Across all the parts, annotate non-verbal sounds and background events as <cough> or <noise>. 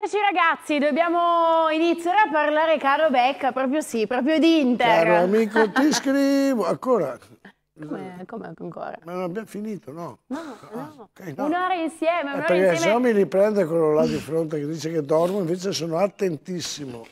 Eccoci eh ragazzi, dobbiamo iniziare a parlare caro Becca, proprio sì, proprio di Inter. Caro amico, ti <laughs> scrivo, ancora. Come, ancora? Ma non abbiamo finito, no? No, ah, no. Okay, no. Un'ora insieme, eh, un'ora eh, perché se no mi riprende quello là di fronte che dice che dormo, invece sono attentissimo.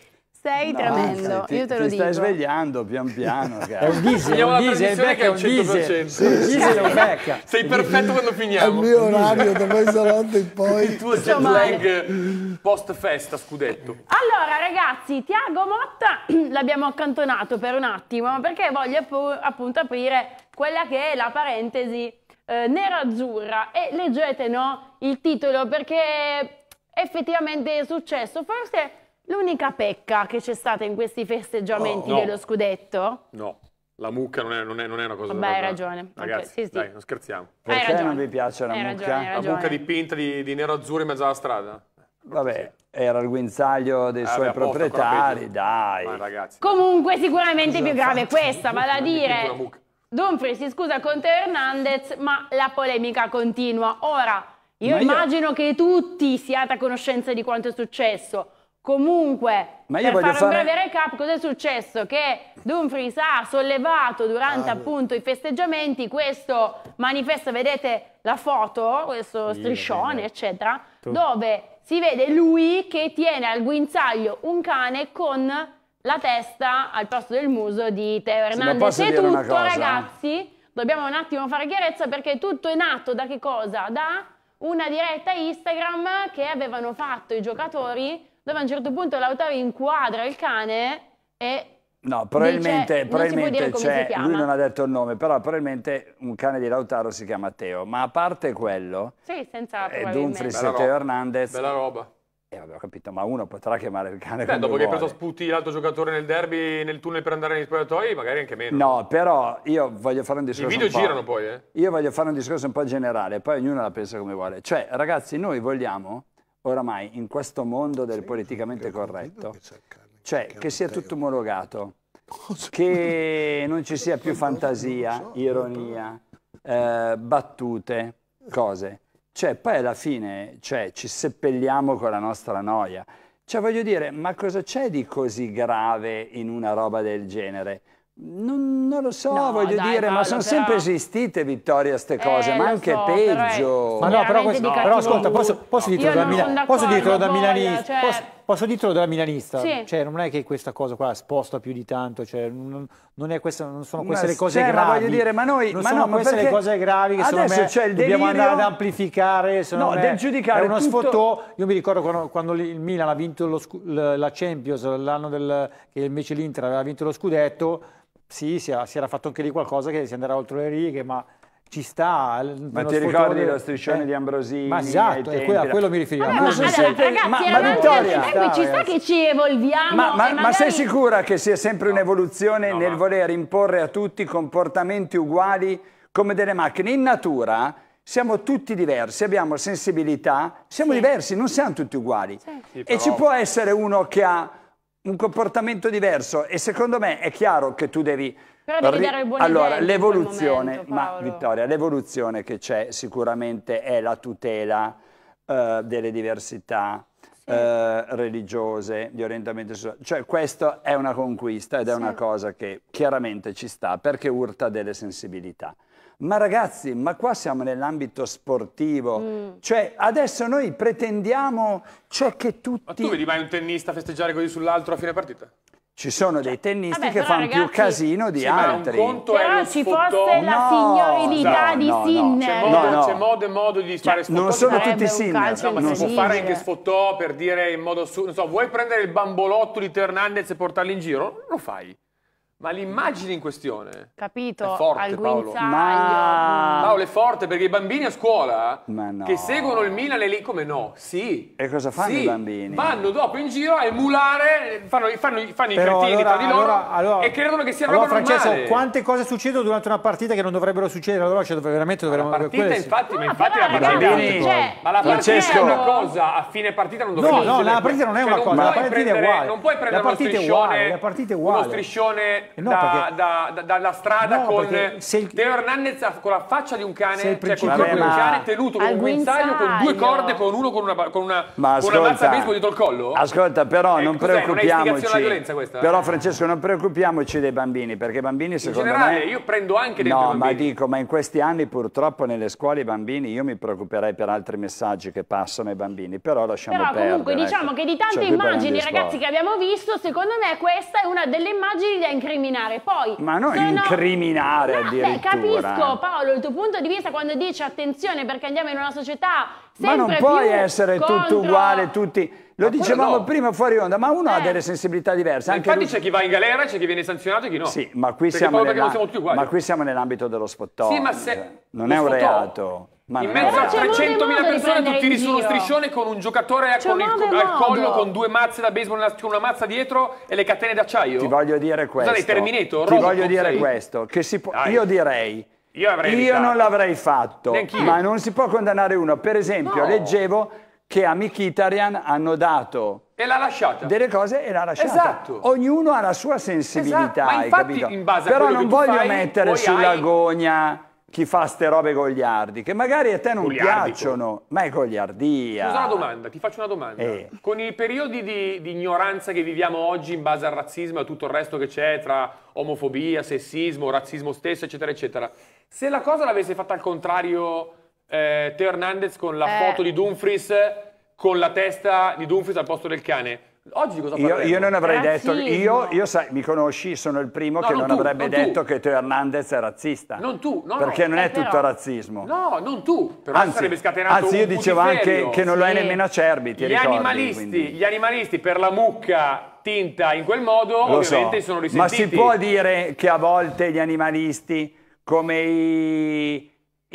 Sei no, tremendo, ti, io te lo ti dico. stai svegliando pian piano, cara. È un diesel, è un becca, è un diesel. Sì, diesel lo becca. Sei perfetto quando finiamo. È il mio orario da mezzanotte in poi. <laughs> Il tuo jet lag post festa, scudetto. Allora, ragazzi, Tiago Motta <clears throat> l'abbiamo accantonato per un attimo perché voglio appunto aprire quella che è la parentesi eh, nera-azzurra e leggete no, il titolo perché effettivamente è successo. Forse L'unica pecca che c'è stata in questi festeggiamenti no. dello scudetto? No. La mucca non è, non è, non è una cosa Vabbè, hai ragione. Ragazzi, okay, sì, sì. dai, non scherziamo. Perché hai non vi piace la hai mucca? Ragione, la mucca dipinta di, di nero azzurro in mezzo alla strada. Vabbè, era il guinzaglio dei eh, suoi vabbè, proprietari, dai. Ma ragazzi, Comunque sicuramente più grave è questa, vale a dire... Donfri si scusa con te Hernandez, ma la polemica continua. Ora, io, io... immagino che tutti siate a conoscenza di quanto è successo. Comunque, Ma io per fare un breve recap, cos'è successo? Che Dumfries ha sollevato durante ah, appunto i festeggiamenti questo manifesto, vedete la foto, questo striscione, eccetera, tu. dove si vede lui che tiene al guinzaglio un cane con la testa al posto del muso di Teo Hernandez. È tutto, ragazzi, dobbiamo un attimo fare chiarezza perché tutto è nato da che cosa? Da una diretta Instagram che avevano fatto i giocatori dove a un certo punto Lautaro inquadra il cane e No, probabilmente, dice, probabilmente c'è, lui non ha detto il nome, però probabilmente un cane di Lautaro si chiama Teo, ma a parte quello, sì, senza è eh, Dumfries e Teo Hernandez... Bella roba. Eh, vabbè, ho capito, ma uno potrà chiamare il cane Beh, dopo che hai preso sputi l'altro giocatore nel derby, nel tunnel per andare negli spogliatoi, magari anche meno. No, però io voglio fare un discorso I video girano poi, eh? Io voglio fare un discorso un po' generale, poi ognuno la pensa come vuole. Cioè, ragazzi, noi vogliamo oramai in questo mondo del politicamente corretto, cioè che sia tutto omologato, che non ci sia più fantasia, ironia, eh, battute, cose. Cioè, poi alla fine cioè, ci seppelliamo con la nostra noia. Cioè, voglio dire, ma cosa c'è di così grave in una roba del genere? Non, non, lo so, no, voglio dai, dire, Paolo, ma sono però... sempre esistite vittorie a queste eh, cose, eh, ma anche so, peggio. Però ma no, però, questo, no, però ascolta, posso, posso dirtelo da, Mila... posso dirtelo da milanista? Cioè... Posso, posso, dirtelo da milanista? Sì. Cioè, non è che questa cosa qua sposta più di tanto, cioè, non, non, questa, non, sono queste ma le cose gravi. Ma voglio dire, ma noi non ma sono no, queste le cose gravi che secondo me c'è il dobbiamo andare ad amplificare. No, me, del giudicare. È uno tutto... sfottò. Io mi ricordo quando, quando il Milan ha vinto lo, la Champions, l'anno che invece l'Inter aveva vinto lo scudetto sì, si, si era fatto anche lì qualcosa che si andrà oltre le righe, ma ci sta. Ma ti ricordi lo striscione eh. di Ambrosini? Ma esatto, tempi, a quello mi riferivo. Vabbè, ah, ma, allora, sempre... ragazzi, ma, ma Vittoria, tempi, ci sta che ci evolviamo. Ma, ma, magari... ma, sei sicura che sia sempre un'evoluzione no, nel no. voler imporre a tutti comportamenti uguali come delle macchine? In natura siamo tutti diversi, abbiamo sensibilità, siamo sì. diversi, non siamo tutti uguali. Sì. Sì, però... E ci può essere uno che ha un comportamento diverso e secondo me è chiaro che tu devi... Però devi dare buon Allora, l'evoluzione, ma Vittoria, l'evoluzione che c'è sicuramente è la tutela uh, delle diversità sì. uh, religiose, di orientamento sessuale. Cioè, questa è una conquista ed è sì. una cosa che chiaramente ci sta perché urta delle sensibilità. Ma ragazzi, ma qua siamo nell'ambito sportivo, mm. cioè adesso noi pretendiamo cioè che tutti... Ma tu vedi mai un tennista festeggiare così sull'altro a fine partita? Ci sono dei cioè, tennisti Vabbè, che fanno ragazzi, più casino di sì, altri. Ma però ci sfottò. fosse la signorilità no, di no, Sinner. No, no. C'è modo, e modo di cioè, fare cioè, sfottò. Non sono tutti Sinner. No, ma non si può fare anche sfottò per dire in modo... Su... Non so, vuoi prendere il bambolotto di Fernandez e portarlo in giro? Lo fai. Ma l'immagine in questione Capito, è forte, al Paolo. Ma... Paolo è forte perché i bambini a scuola no. che seguono il Milan e lì come no? Sì. E cosa fanno sì. i bambini? Vanno dopo in giro a emulare, fanno, fanno, fanno i cretini allora, tra di loro allora, allora, e credono che sia allora, roba Francesco, normale. quante cose succedono durante una partita che non dovrebbero succedere? Allora cioè, veramente dovremmo... La partita quelle... infatti, ma infatti la partita, ragazzi, cioè, ma la partita è una cosa, a fine partita non dovrebbe No, no, la partita non è cioè, una cosa, la partita è uguale. Non puoi prendere la partita è uguale, uno striscione cane eh no, da, perché... da, da, dalla strada no, con il... Teo Hernandez con la faccia di un cane, cioè con il corpo ma... cane tenuto con un guinzaglio, con due corde, con uno con una, con una, ma con ascolta, una baseball dietro il collo. Ascolta, però eh, non preoccupiamoci. Una violenza questa? Però Francesco, non preoccupiamoci dei bambini, perché i bambini secondo in generale, me... io prendo anche dentro No, ma dico, ma in questi anni purtroppo nelle scuole i bambini, io mi preoccuperei per altri messaggi che passano ai bambini, però lasciamo però, perdere. comunque ecco. diciamo ecco. che di tante immagini, ragazzi, che abbiamo visto, secondo me questa è una delle immagini da incredibile incriminare. Poi, Ma non sono... incriminare no, addirittura. capisco Paolo il tuo punto di vista quando dici attenzione perché andiamo in una società sempre Ma non puoi essere contro... tutto uguale, tutti... Lo dicevamo no. prima fuori onda, ma uno eh. ha delle sensibilità diverse. Anche infatti lui... c'è chi va in galera, c'è chi viene sanzionato e chi no. Sì, ma qui, siamo, nella... siamo ma qui siamo nell'ambito dello spottone. Sì, ma se... Non lo è un spottò. reato. Ma in mezzo a 300.000 cioè, persone tutti lì su uno striscione con un giocatore cioè, con il, al collo con due mazze da baseball con una mazza dietro e le catene d'acciaio? Ti voglio dire questo. Scusate, terminato. Ti voglio sei. dire questo. Che si può, io direi... Io, io non l'avrei fatto. Neanch'io. Ma non si può condannare uno. Per esempio, no. leggevo che a Mikitarian hanno dato e l'ha lasciata. Delle cose e l'ha lasciata. Esatto. Ognuno ha la sua sensibilità, esatto. Ma infatti, in base a Però non voglio fai, mettere sull'agonia chi fa ste robe goliardi, che magari a te non Goliardico. piacciono, ma è goliardia. Scusa una domanda, ti faccio una domanda. Eh. Con i periodi di, di, ignoranza che viviamo oggi in base al razzismo e a tutto il resto che c'è tra omofobia, sessismo, razzismo stesso, eccetera, eccetera, se la cosa l'avesse fatta al contrario eh, Teo Hernandez con la eh. foto di Dumfries con la testa di Dumfries al posto del cane, Oggi cosa io, io non avrei Razzismo. detto, io, io sai, mi conosci, sono il primo no, che non, tu, avrebbe non detto tu. che Teo Hernandez è razzista. Non tu, no, Perché no, non è però, tutto razzismo. No, non tu, però anzi, sarebbe scatenato Anzi, io dicevo putiferio. anche che non sì. lo è nemmeno Acerbi, ti gli ricordi, animalisti, Gli animalisti per la mucca tinta in quel modo lo ovviamente so. sono risentiti. Ma si può dire che a volte gli animalisti, come i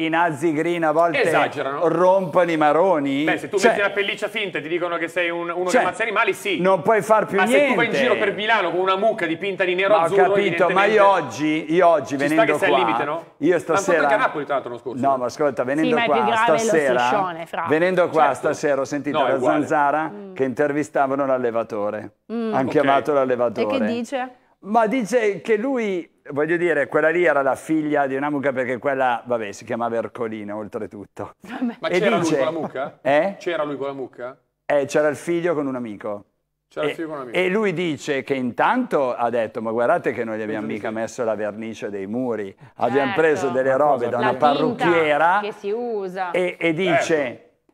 i nazi Green a volte Esagerano. rompono i maroni. Beh, se tu cioè, metti la pelliccia finta e ti dicono che sei un, uno cioè, che ammazza animali, sì. Non puoi far più ma niente. Ma se tu vai in giro per Milano con una mucca dipinta di nero ma azzurro, Ho capito, ma io oggi, io oggi venendo qua... Ci sta che sei al limite, no? Io stasera... anche a Napoli, tra l'altro, l'anno scorso. No, eh. ma ascolta, venendo sì, qua stasera... Sciscione, venendo qua certo. stasera ho sentito no, la Zanzara mm. che intervistavano l'allevatore. Mm. Hanno okay. chiamato l'allevatore. E che dice? Ma dice che lui voglio dire, quella lì era la figlia di una mucca perché quella, vabbè, si chiamava Ercolino oltretutto. Ma c'era lui con la mucca? Eh? C'era lui con la mucca? Eh, c'era il figlio con un amico. C'era E, e, lui dice che intanto ha detto: Ma guardate che noi gli abbiamo mica messo la vernice dei muri, certo. abbiamo preso delle robe da una parrucchiera che si usa. E, e dice.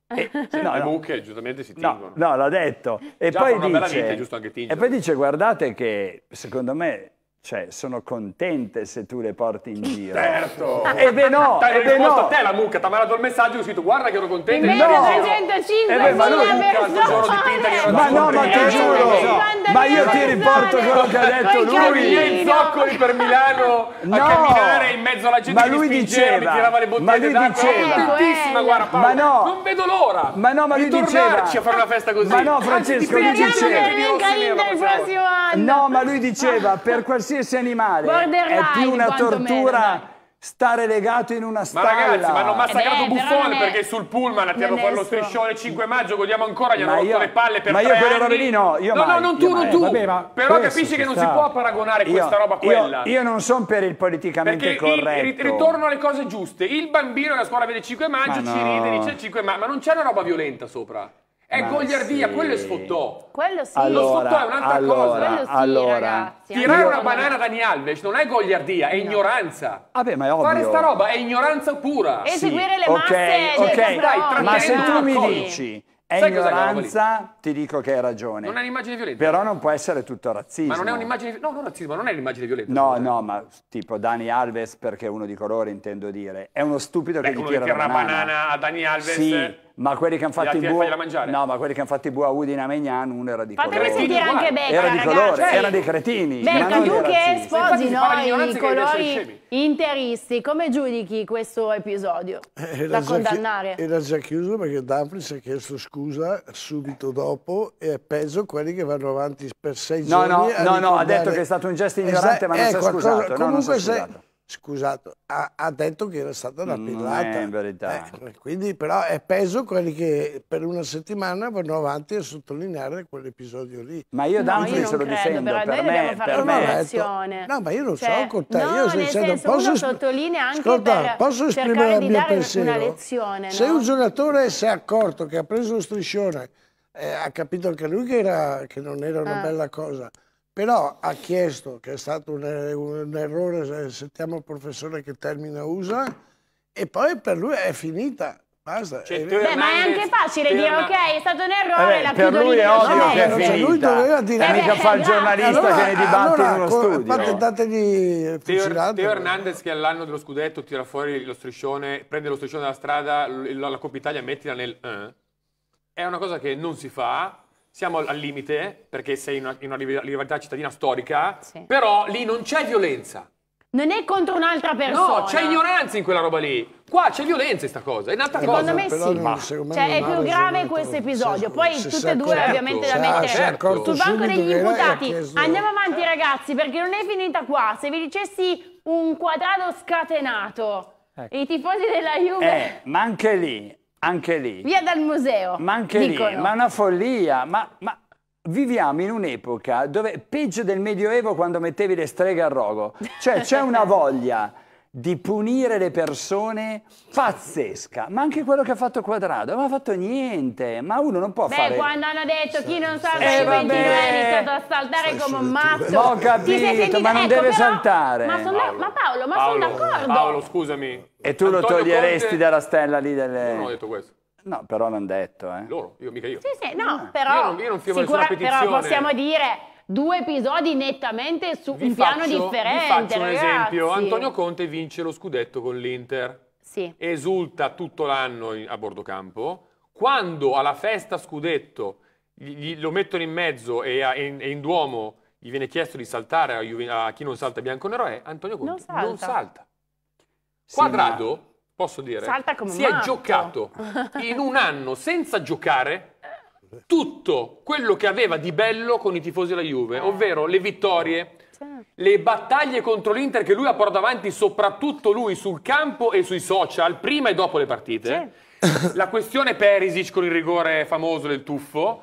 Eh, e, <laughs> no, le mucche no, giustamente si tingono. No, no l'ha detto. E poi, dice, vita, e poi dice: Guardate che secondo me cioè, sono contente se tu le porti in giro. Certo! E eh, eh beh no, e eh beh no. a te la mucca, ti ha mandato il messaggio e scritto guarda che ero contento. no. 305 beh, ma non mucca, Ma no, ma ti giuro, ma io ti riporto quello che ha detto lui. Io in zoccoli per Milano a camminare in mezzo alla gente ma lui diceva, Ma lui diceva, guarda ma no, non vedo l'ora ma no, ma lui di tornarci a fare una festa così. Ma no, Francesco, lui diceva. No, ma lui diceva, per qualsiasi qualsiasi animale Borderline, è più una tortura stare legato in una stalla. Ma ragazzi, ma hanno massacrato eh Buffone è... perché sul pullman ti hanno fatto lo striscione 5 maggio, godiamo ancora, gli hanno ma rotto le palle per ma tre Ma io quelle robe lì no, io No, mai, no, non tu, non tu. Vabbè, Però capisci che non sta... si può paragonare io, questa roba a quella. Io, io, non sono per il politicamente perché corretto. Il, ritorno alle cose giuste. Il bambino che a scuola vede 5 maggio ma ci no. ride, dice 5 maggio, ma non c'è una roba violenta sopra. È Ma Gogliardia, sì. quello è sfottò. Quello sì. Allora, lo sfottò è un'altra allora, cosa. Sì, allora. Tirare una banana da Dani Alves non è gogliardia, è no. ignoranza. Vabbè, ah, ma è ovvio. Fare sta roba è ignoranza pura. Eseguire sì. le masse. Ok, okay. Dai, ma se tu mi dici è Sai ignoranza, ti dico che hai ragione. Non è un'immagine violenta. Però non può essere tutto razzismo. Ma non è un'immagine... No, non è razzismo, non è un'immagine violenta. No, no, ma tipo Dani Alves, perché è uno di colore, intendo dire. È uno stupido Beh, che gli tira, tira una banana. banana a Dani Alves... Sì ma quelli che hanno fatto i bu no ma quelli che hanno fatto i bu a Udine a Megnan uno era di Fatemi colore sentire anche Becca era di colore ragazzi. era dei cretini Becca tu che sposi noi i colori interisti come giudichi questo episodio eh, era da condannare chi, era già chiuso perché Danfri si è chiesto scusa subito dopo e è peggio quelli che vanno avanti per sei no, giorni no no no ha detto che è stato un gesto ignorante esatto, ma eh, non si è scusato comunque non si è scusato scusato, ha, ha, detto che era stata rapinata. in verità. Eh, quindi però è peso quelli che per una settimana vanno avanti a sottolineare quell'episodio lì. Ma io Dante no, io sto dicendo, per me, per me. No, ma io non cioè, sono con te, no, io nel senso, posso sottolinea anche ascolta, per posso esprimere il mio pensiero. Lezione, se no? un giocatore si è accorto che ha preso lo striscione eh, ha capito anche lui che, era, che non era una ah. bella cosa però ha chiesto, che è stato un, un errore, sentiamo il professore che termina usa, e poi per lui è finita. Basta. Cioè, eh, Beh, ma è anche facile dire, una... ok, è stato un errore, Vabbè, la per lui è ovvio che è finita. Cioè, lui doveva dire... Eh, mica fa il giornalista allora, che ne dibatte allora, in uno studio. Infatti, dategli Teo, Teo Hernandez che all'anno dello scudetto tira fuori lo striscione, prende lo striscione dalla strada, la, Coppa Italia mettila nel... Eh. È una cosa che non si fa, siamo al limite, perché sei in una, in una rivalità cittadina storica, sì. però lì non c'è violenza. Non è contro un'altra persona. No, c'è ignoranza in quella roba lì. Qua c'è violenza in sta cosa, è un'altra secondo cosa. Me però sì. Ma secondo cioè, è più grave questo episodio. Poi tutte e due certo, ovviamente da mettere certo. sul banco degli imputati. Andiamo avanti certo. ragazzi, perché non è finita qua. Se vi dicessi un quadrato scatenato, ecco. i tifosi della Juve... Eh, ma anche lì anche lì. Via dal museo. Ma anche dicono. lì, ma una follia, ma, ma viviamo in un'epoca dove peggio del Medioevo quando mettevi le streghe al rogo. Cioè c'è una voglia di punire le persone pazzesca. Ma anche quello che ha fatto Quadrado, non ha fatto niente. Ma uno non può Beh, fare... Beh, quando hanno detto chi non salta eh, i 29 è iniziato a saltare Stai come un mazzo. Ma ho capito, ma non ecco, deve però, saltare. Ma, sono, Paolo. ma Paolo, ma Paolo, sono d'accordo. Paolo, scusami. E tu Antonio lo toglieresti Conte... dalla stella lì delle... Non ho detto questo. No, però l'hanno detto, eh. Loro, io mica io. Sì, sì, no, ah. però... Io non, io non firmo sicura, Però possiamo dire due episodi nettamente su vi un faccio, piano differente. Vi faccio ragazzi. un esempio: Antonio Conte vince lo scudetto con l'Inter. Sì. Esulta tutto l'anno a bordo campo. Quando alla festa scudetto gli, lo mettono in mezzo e, a, in, in, Duomo gli viene chiesto di saltare a, Juve, a chi non salta bianco-nero è eh, Antonio Conte. Non salta. Non salta. Sì, Quadrado, ma... posso dire, salta come si matto. è giocato <laughs> in un anno senza giocare tutto quello che aveva di bello con i tifosi della Juve, ah. ovvero le vittorie, certo. le battaglie contro l'Inter che lui ha portato avanti soprattutto lui sul campo e sui social, prima e dopo le partite. La questione Perisic con il rigore famoso del tuffo,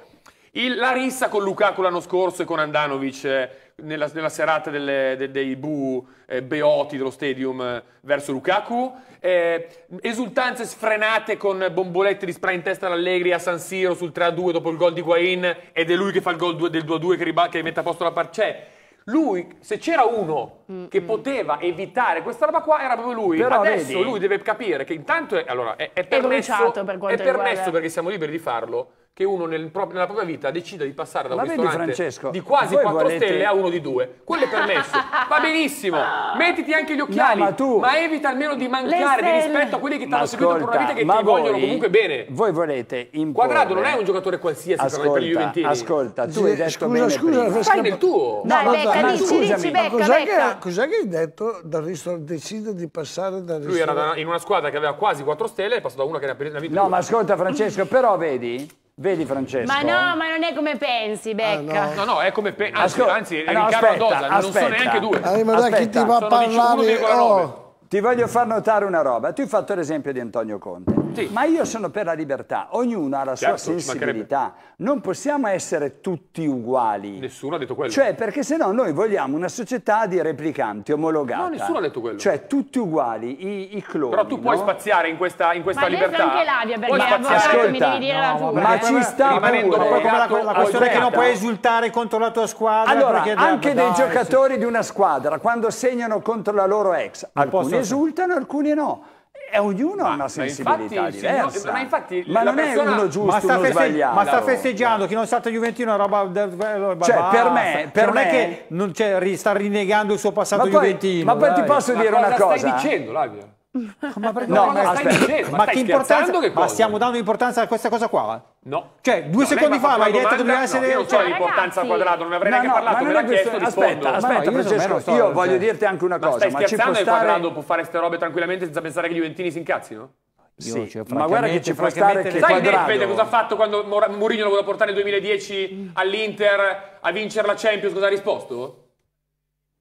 il, la rissa con Lukaku l'anno scorso e con Andanovic eh, nella, nella serata delle, de, dei bu eh, beoti dello stadium eh, verso Lukaku, eh, esultanze sfrenate con bombolette di spray in testa all'Allegri a San Siro sul 3-2 dopo il gol di Guain ed è lui che fa il gol 2, del 2-2 che, riba, che mette a posto la parte. Cioè, Lui, se c'era uno mm, che mm. poteva evitare questa roba qua, era proprio lui. Però Adesso vedi? lui deve capire che intanto è, allora, è, è permesso, è per è permesso perché siamo liberi di farlo che uno nel pro- nella propria vita decida di passare da un Ma ristorante vedi, di quasi 4 volete... stelle a uno di 2. Quello è permesso. Va benissimo. Mettiti anche gli occhiali, no, ma, tu... ma, evita almeno di mancare di rispetto a quelli che ti hanno seguito per una vita che ti voi, vogliono comunque bene. Voi volete imporre... Quadrado non è un giocatore qualsiasi ascolta, per, per Juventini. Ascolta, tu hai detto scusa, bene scusa, prima. Fai nel tuo. No, Dai, becca, ma, dici, scusami, dici, becca, cos'è, becca. Che, cos'è che hai detto dal ristorante? Decide di passare dal ristorante. Lui era in una squadra che aveva quasi 4 stelle e è passato da una che era per appena vita No, ma ascolta Francesco, però vedi... Vedi Francesco? Ma no, ma non è come pensi, ah, Becca. Ah, no. no. no, è come pensi. Anzi, Ascol- anzi è eh, no, Riccardo aspetta, Adosa, aspetta. non sono neanche due. Ah, ma dai, chi ti va a parlare. Oh. Ti voglio far notare una roba. Tu hai fatto l'esempio di Antonio Conte tutti. Ma io sono per la libertà, ognuno ha la certo, sua sensibilità. Non possiamo essere tutti uguali. Nessuno ha detto quello. Cioè, perché se no noi vogliamo una società di replicanti omologati. No, nessuno ha detto quello. Cioè, tutti uguali, i, i cloni. Però tu no? puoi spaziare in questa, in questa ma libertà. Ma anche l'avia, perché puoi spaziare. Ascolta, mi devi dire no, la tua. Ma ci sta pure. Come la, la questione è che non puoi esultare contro la tua squadra. Allora, anche dei dai, giocatori sì. di una squadra, quando segnano contro la loro ex, alcuni esultano, alcuni no. E eh, ognuno ma, ha una sensibilità ma infatti, diversa. Signor, ma infatti ma non persona... è uno giusto, ma sta, uno sbagliato. Ma sta festeggiando, chi non è stato Juventino è una roba... Cioè, basta. per me... Cioè, per non me... è che non, cioè, sta rinnegando il suo passato ma poi, Juventino. Ma poi ti posso ma dire una cosa? Ma cosa stai dicendo, Labio? Ma, perché no, ma, ma, stai, ma, stai che ma stiamo dando importanza a questa cosa qua? No. Cioè, due no, secondi fa mi hai detto che doveva essere... No, non cioè, l'importanza al quadrato, non avrei no, neanche no, parlato, me l'ha questo... chiesto, Aspetta, aspetta, io, Francesco, so, io voglio cioè, dirti anche una cosa. Stai ma stai scherzando che stare... quadrato può fare queste robe tranquillamente senza pensare che gli Juventini si incazzino? Io, sì, cioè, ma guarda che ci può stare che Sai Nedved cosa ha fatto quando Mourinho lo voleva portare nel 2010 all'Inter a vincere la Champions? Cosa ha risposto?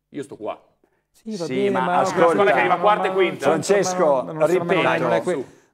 Io sto qua. Sì, va sì, bene, ma, ma ascolta, una scuola che arriva quarta e quinta. Francesco, ripeto, non è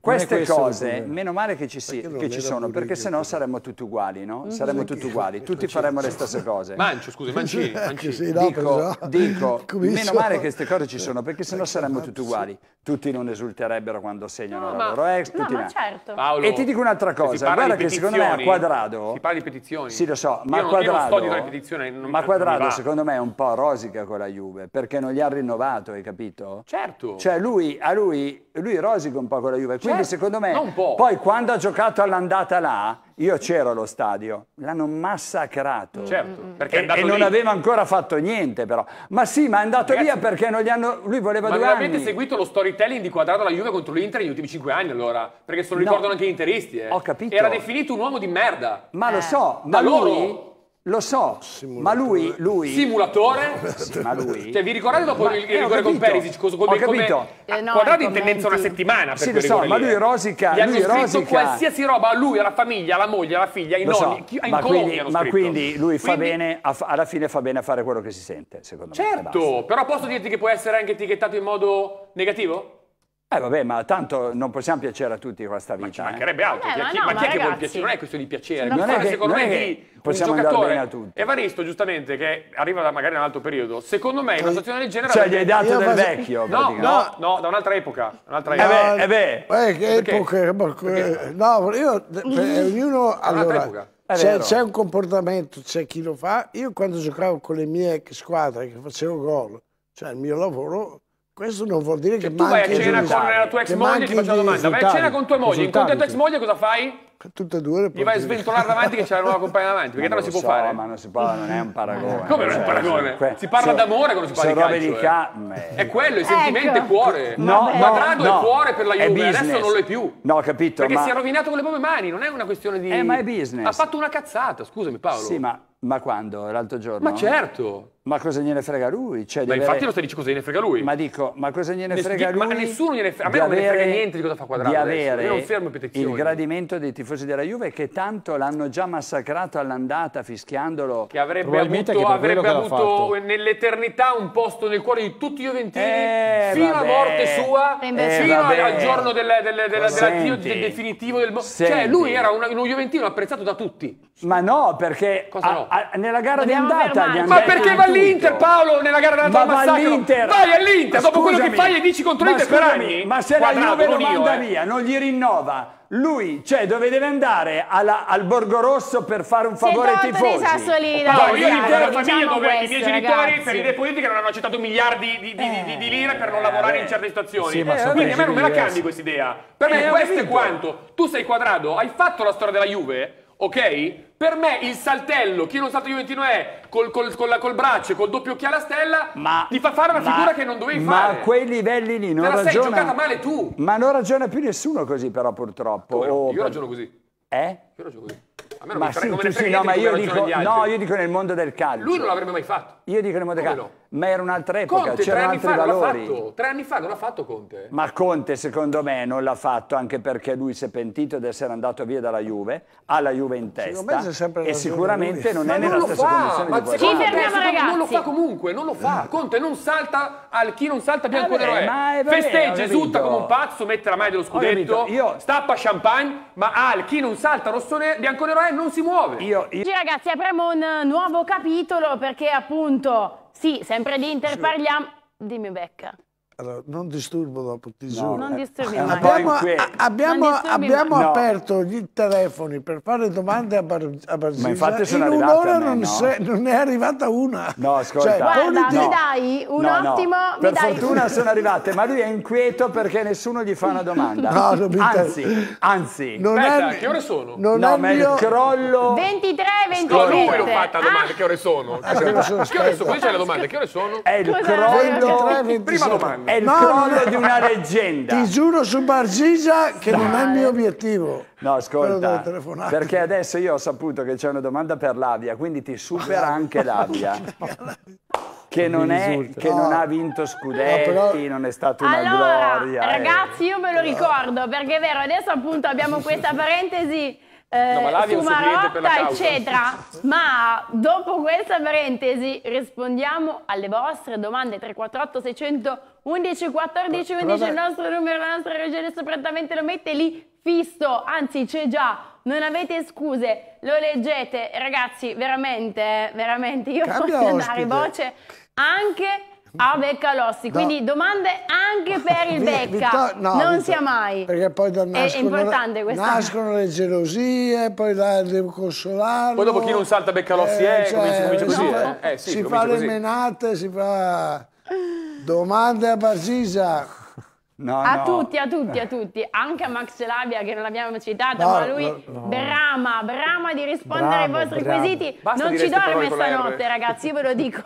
queste cose, meno male che ci, si, che ci sono, perché sennò saremmo tutti uguali, no? Mm-hmm. Saremmo tutti uguali, tutti faremmo le stesse cose. Mancio, scusi, Mancini, Mancini. dico, dico meno <laughs> male che queste cose ci sono, perché sennò saremmo tutti uguali. Tutti non esulterebbero quando segnano no, la loro ex, eh, tutti no, ma certo. Paolo, E ti dico un'altra cosa, guarda che secondo me a quadrado... Si parla di petizioni. Sì, lo so, ma a quadrado... Non, ma quadrado secondo me è un po' rosica con la Juve, perché non gli ha rinnovato, hai capito? Certo. Cioè lui, a lui, lui rosica un po' con la Juve, quindi eh, secondo me, poi quando ha giocato all'andata là, io c'ero allo stadio, l'hanno massacrato. Certo, perché e, e non aveva ancora fatto niente però. Ma sì, ma è andato Ragazzi, via perché non gli hanno... lui voleva ma due non anni. avete seguito lo storytelling di Quadrato alla Juve contro l'Inter negli ultimi cinque anni allora? Perché se lo ricordano no. anche gli interisti. Eh. Ho capito. Era definito un uomo di merda. Ma eh. lo so, ma da lui... Loro lo so, ma lui, lui... Simulatore? Sì, ma lui... Cioè, vi ricordate dopo ma, il, eh, il rigore con Perisic? Cosa, come, ho capito. Come, eh, no, quadrati in tendenza una settimana per sì, lo so, ma lui eh. rosica, Gli lui rosica... qualsiasi roba a lui, alla famiglia, alla moglie, alla figlia, ai lo nonni, so, in ma quindi, ma quindi lui fa bene, a, alla fine fa bene a fare quello che si sente, secondo certo, me. Certo, però posso dirti che può essere anche etichettato in modo negativo? Eh vabbè, ma tanto non possiamo piacere a tutti questa vita. Eh. Eh, ma ci mancherebbe eh. altro. Vabbè, ma, no, ma chi è che vuole piacere? Non è questo di piacere. Non, non è che, secondo non me è possiamo andare bene a tutti. Evaristo, giustamente, che arriva da magari un altro periodo, secondo me in una cioè, situazione del genere... Cioè, gli hai dato del vecchio, no, no, no, da un'altra epoca. Un'altra epoca. Eh beh, eh beh. Eh, epoca, Perché? No, io... Cioè, mm-hmm. Ognuno... Allora, c'è un comportamento, c'è chi lo fa. Io quando giocavo con le mie squadre, che facevo gol, cioè il mio lavoro questo non vuol dire che, cioè, che tu vai a cena con la tua ex moglie e ti faccio una domanda. Vai a cena con tua moglie, incontri la tua ex moglie, cosa fai? Tutte e due. le Mi vai a sventolare davanti che c'è la nuova <laughs> compagna davanti, perché non si può so, fare. Ma non si parla, non è un paragone. <laughs> Come non è un cioè, paragone? Cioè, si parla so, d'amore quando si parla di calcio. Di eh. ca- eh. È quello, il sentimento ecco. è cuore. No, no Quadrado no, è cuore per la Juve, adesso non lo è più. No, capito. Perché ma... si è rovinato con le proprie mani, non è una questione di... Eh, ma è business. Ha fatto una cazzata, scusami Paolo. Sì, ma ma quando? L'altro giorno? Ma certo! Ma cosa gliene frega lui? Cioè, ma avere... non lo stai dicendo cosa gliene frega lui. Ma dico, ma cosa gliene frega di... lui? Ma nessuno gliene frega, a me non me ne frega niente di cosa fa Quadrato Di avere il gradimento dei tifosi tifosi della Juve che tanto l'hanno già massacrato all'andata fischiandolo. Che avrebbe avuto, avrebbe avuto nell'eternità un posto nel cuore di tutti i Juventini eh, fino vabbè. a morte sua, eh, fino vabbè. al giorno del, del, del, dell'addio definitivo del mondo. Cioè lui era una, un Juventino apprezzato da tutti. Ma no, perché a, no? A, nella gara di andata Ma perché va all'Inter Paolo nella gara d'andata ma va all'Inter. Vai all'Inter, dopo quello che fai e dici contro l'Inter per anni. Ma se la Juve lo manda eh. via, non gli rinnova lui, cioè, dove deve andare alla, al Borgo Rosso per fare un favore ai tifosi? Ma no, no, io l'intera famiglia diciamo dove questo, i miei genitori ragazzi. per idee politiche non hanno accettato miliardi di, di, di, di lire per non eh, lavorare eh, in certe situazioni. Sì, eh, quindi a me non me la cambi questa idea. Per me eh, questo è quanto. Tu sei quadrato, hai fatto la storia della Juve, ok? Per me il saltello, chi non salta Juventino è, col, col, col, col braccio, col doppio occhiale a stella, ma, ti fa fare una ma, figura che non dovevi ma fare. Ma a quei livelli lì non Te ragiona... sei giocata male tu. Ma non ragiona più nessuno così però purtroppo. No? Oh, io per... ragiono così. Eh? Io ragiono così ma sì, tu, sì, no, ma io dico, no, io dico, nel mondo del calcio. Lui non l'avrebbe mai fatto. Io dico nel mondo del calcio. No? Ma era un'altra epoca, c'erano altri valori. Fatto, tre anni fa non l'ha fatto Conte. Ma Conte secondo me non l'ha fatto anche perché lui si è pentito di essere andato via dalla Juve, ha la Juve in testa e sicuramente non ma è non nella stessa fa, condizione ma di Ci fermiamo ragazzi. Non lo fa comunque, non lo fa. Eh. Conte non salta al chi non salta bianco eh, è. Festeggia, esulta come un pazzo, mette la maglia dello scudetto, stappa champagne, ma al chi non salta rosso bianco nero è eh, non si muove. Io, io... Oggi ragazzi apriamo un nuovo capitolo perché appunto, sì, sempre di Inter parliamo, dimmi Becca. Allora, non disturbo dopo, ti giuro. No, non disturbi mai. Abbiamo, abbiamo, abbiamo no. aperto gli telefoni per fare domande a, Bar- a Barziglia. Ma infatti sono In un'ora non, no? non, è arrivata una. No, cioè, ascolta. Cioè, Guarda, poniti... mi dai un ottimo... Per fortuna sono arrivate, ma lui è inquieto perché nessuno gli fa una domanda. No, non mi anzi, anzi... Non Aspetta, è... che ore sono? Non no, ma mio... il crollo... 23, 27. No, lui l'ho fatta la domanda, ah. che ore sono? Ah, che ore sono? Quindi c'è la domanda, che ore sono? È il crollo... 23, 27. Prima domanda. È il no, crollo di una leggenda. Ti giuro su Barzisa che Dai. non è il mio obiettivo. No, ascolta, perché adesso io ho saputo che c'è una domanda per l'Avia, quindi ti supera anche <laughs> l'Avia. che, non, è, che no. non, ha vinto scudetti, no, però... non è stata una allora, gloria. Eh. Ragazzi, eh. io me lo ricordo, perché è vero, adesso appunto abbiamo questa <laughs> parentesi eh, no, ma Marotta, eccetera. Ma dopo questa parentesi rispondiamo alle vostre domande 348 611 14 11, il nostro numero, la nostra regione soprattamente lo mette lì fisso, anzi c'è già non avete scuse, lo leggete, ragazzi, veramente, eh, veramente, io Cambia voglio ospite. dare voce anche a <laughs> Beccalossi. Quindi no. domande anche <laughs> per il Becca, no, non sia mai. Perché poi da nascono, è nascono le gelosie, poi la devo consolare. Poi dopo chi non salta Beccalossi eh, è, cioè, comincia, comincia così. No, eh. sì, si fa le menate, si fa domande a Basisa. No, a no. tutti, a tutti, a tutti, anche a Max Labia che non l'abbiamo citato, no, ma lui brama, brama di rispondere bravo, ai vostri bravo. quesiti. Basta non ci dorme stanotte, ragazzi, io ve lo dico.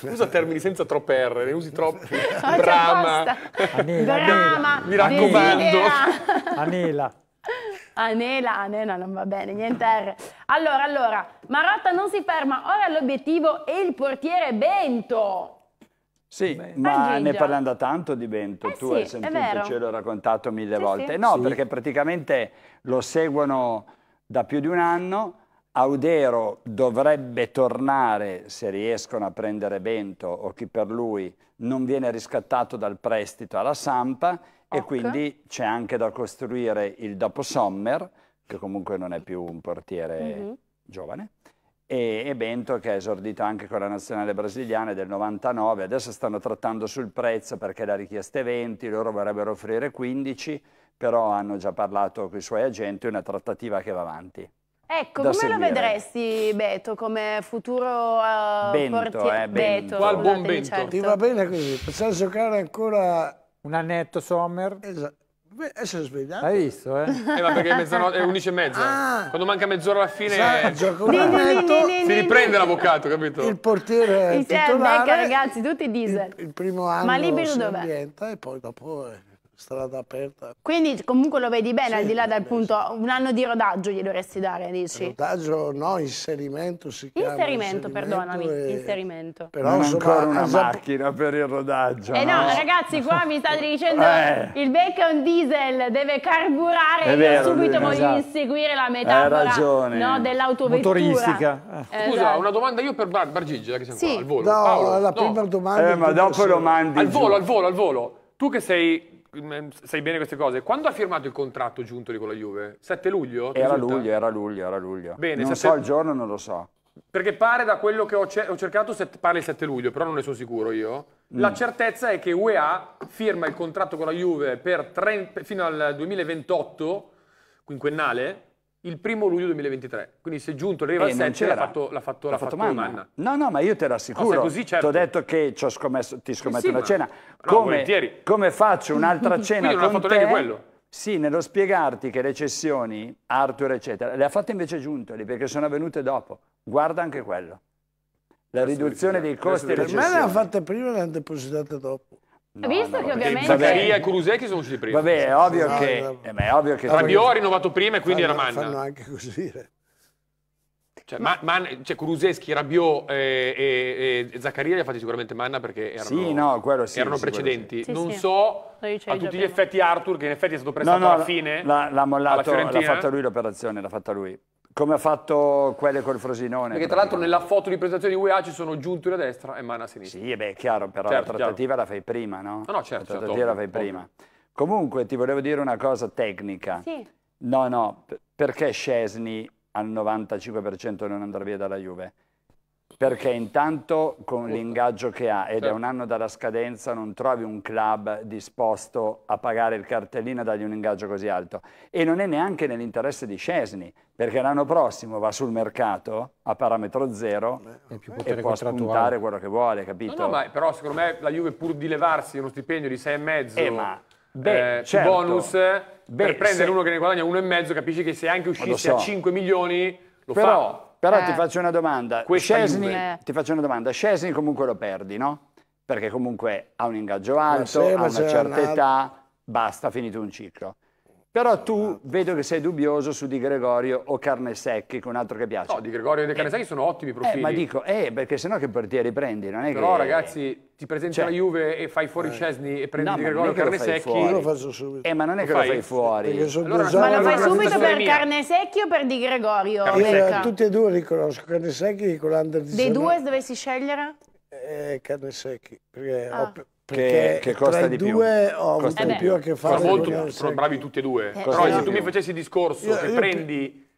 Eh. <laughs> Usa termini senza troppe R, ne usi troppi. <laughs> brama. Anela, brama. Anela. Mi raccomando. <laughs> Anela. Anela, Anela non va bene, niente R. Allora, allora, Marotta non si ferma, ora l'obiettivo è il portiere Bento. Sì, ma ah, ne parlando tanto di Bento, eh tu sì, hai sentito, ce l'ho raccontato mille sì, volte. Sì. No, perché praticamente lo seguono da più di un anno, Audero dovrebbe tornare, se riescono a prendere Bento o chi per lui, non viene riscattato dal prestito alla Sampa okay. e quindi c'è anche da costruire il dopo Sommer, che comunque non è più un portiere mm -hmm. giovane, e, e Bento che ha esordito anche con la nazionale brasiliana del 99, adesso stanno trattando sul prezzo perché la richiesta è 20, loro vorrebbero offrire 15, però hanno già parlato con i suoi agenti, è una trattativa che va avanti. Ecco, come seguire. lo vedresti Beto come futuro uh, Bento, portiere? Eh, Bento. Eh, Qual buon Bento? Certo. Ti va bene così? Possiamo giocare ancora... Un annetto Sommer? Esatto. E eh, sono svegliato. Hai visto, eh? Eh, ma perché è è 11 e mezza. Ah. Quando manca mezz'ora alla fine... Saggio, come metto, si riprende l'avvocato, capito? Il portiere è il titolare... Becca, ragazzi, tutti diesel. Il, il primo anno ma libero si ambienta e poi dopo... Eh strada aperta. Quindi comunque lo vedi bene, sì, al di là del punto, un anno di rodaggio gli dovresti dare, dici? Rodaggio no, inserimento si chiama. Inserimento, perdonami, e... inserimento. Però non ancora una esatto. macchina per il rodaggio. Eh no, no ragazzi, qua mi state <laughs> dicendo eh. il vecchio è un diesel, deve carburare vero, io subito voglio esatto. inseguire la metafora no, dell'autovettura. Motoristica. Eh. Scusa, esatto. una domanda io per Bar Bargiglia, che siamo sì. qua, al volo. No, Paolo, la no. prima domanda... Eh, ma dopo lo mandi Al volo, al volo, al volo. Tu che sei Mm, sai bene queste cose. Quando ha firmato il contratto Giuntoli con la Juve? 7 luglio? Era risulta? luglio, era luglio, era luglio. Bene, non 7... so il giorno, non lo so. Perché pare da quello che ho, cercato, pare il 7 luglio, però non ne sono sicuro io. Mm. La certezza è che UEA firma il contratto con la Juve per tre, fino al 2028, quinquennale, il primo luglio 2023. Quindi se è giunto, arriva al 7, l'ha fatto, l'ha fatto, l'ha fatto, fatto manna. No, no, ma io te l'assicuro. No, così, certo. Ti ho certo. detto che ho scommesso, ti eh scommetto sì, una ma... cena. Come, no, come, faccio un'altra <laughs> cena Quindi non con fatto te? quello. Sì, nello spiegarti che le cessioni, Arthur, eccetera, le ha fatte invece Giuntoli perché sono venute dopo. Guarda anche quello. La riduzione dei costi. Per me le ha fatte prima e le hanno depositate dopo. No, Visto no, che ovviamente... Zaccaria e Curusechi sono usciti prima. Vabbè, è ovvio no, che... No. Eh, beh, è ovvio che Rabiot ha rinnovato prima e quindi fanno, era Manna. Fanno anche così. Eh. Cioè, ma... Man, cioè Kuruseschi, Rabiot eh, e, e, e Zaccaria li ha fatti sicuramente Manna perché erano, sì, no, quello, sì, erano precedenti. Sì, non so a tutti gli effetti Arthur, che in effetti è stato prestato alla fine. L'ha mollato, l'ha fatta lui l'operazione, l'ha fatta lui. Come ha fatto quelle col Frosinone. Perché tra l'altro nella foto di presentazione di UEA ci sono Giuntoli a destra e Mana a sinistra. Sì, beh, è chiaro, però certo, la trattativa chiaro. la fai prima, no? No, no certo. La certo, trattativa certo, la fai ovvio. prima. Comunque ti volevo dire una cosa tecnica. Sì. No, no, perché Scesni al 95% non andrà via dalla Juve? Perché intanto con l'ingaggio che ha, ed certo. è un anno dalla scadenza, non trovi un club disposto a pagare il cartellino e dargli un ingaggio così alto. E non è neanche nell'interesse di Scesni, perché l'anno prossimo va sul mercato a parametro zero Beh, e può spuntare quello che vuole, capito? No, no, ma però secondo me la Juve pur di levarsi uno stipendio di 6,5 eh, ma, beh, eh, certo. bonus beh, per prendere se... uno che ne guadagna 1,5 capisci che se anche uscisse so. a 5 milioni lo però, fa. Però eh. ti faccio una domanda. Scesni, eh. ti faccio una domanda. Scesni comunque lo perdi, no? Perché comunque ha un ingaggio alto, ha una certa età, basta, finito un ciclo. Però tu vedo che sei dubbioso su Di Gregorio o Carnesecchi, che è un altro che piace. No, Di Gregorio e De Carnesecchi eh, sono ottimi eh, profili. Eh, ma dico, eh, perché sennò che portieri riprendi, Non è Però che... ragazzi, ti presenti cioè, la Juve e fai fuori eh. Cesni e prendi no, Di Gregorio e Carnesecchi. Io lo faccio subito. Eh, ma non è lo che lo fai, fuori. Allora, ma lo fai subito per mia. Carnesecchi o per Di Gregorio? Carnesecchi. Io, tutti e due li conosco, Carnesecchi e Nicolander Di Dei due dovessi scegliere? Eh, carne secchi, perché, ah. ho, perché che, che costa di più. ho avuto costa più a che fare. Sono, molto, sono bravi tutti e due. Eh. Però se tu mi facessi il discorso io, che io prendi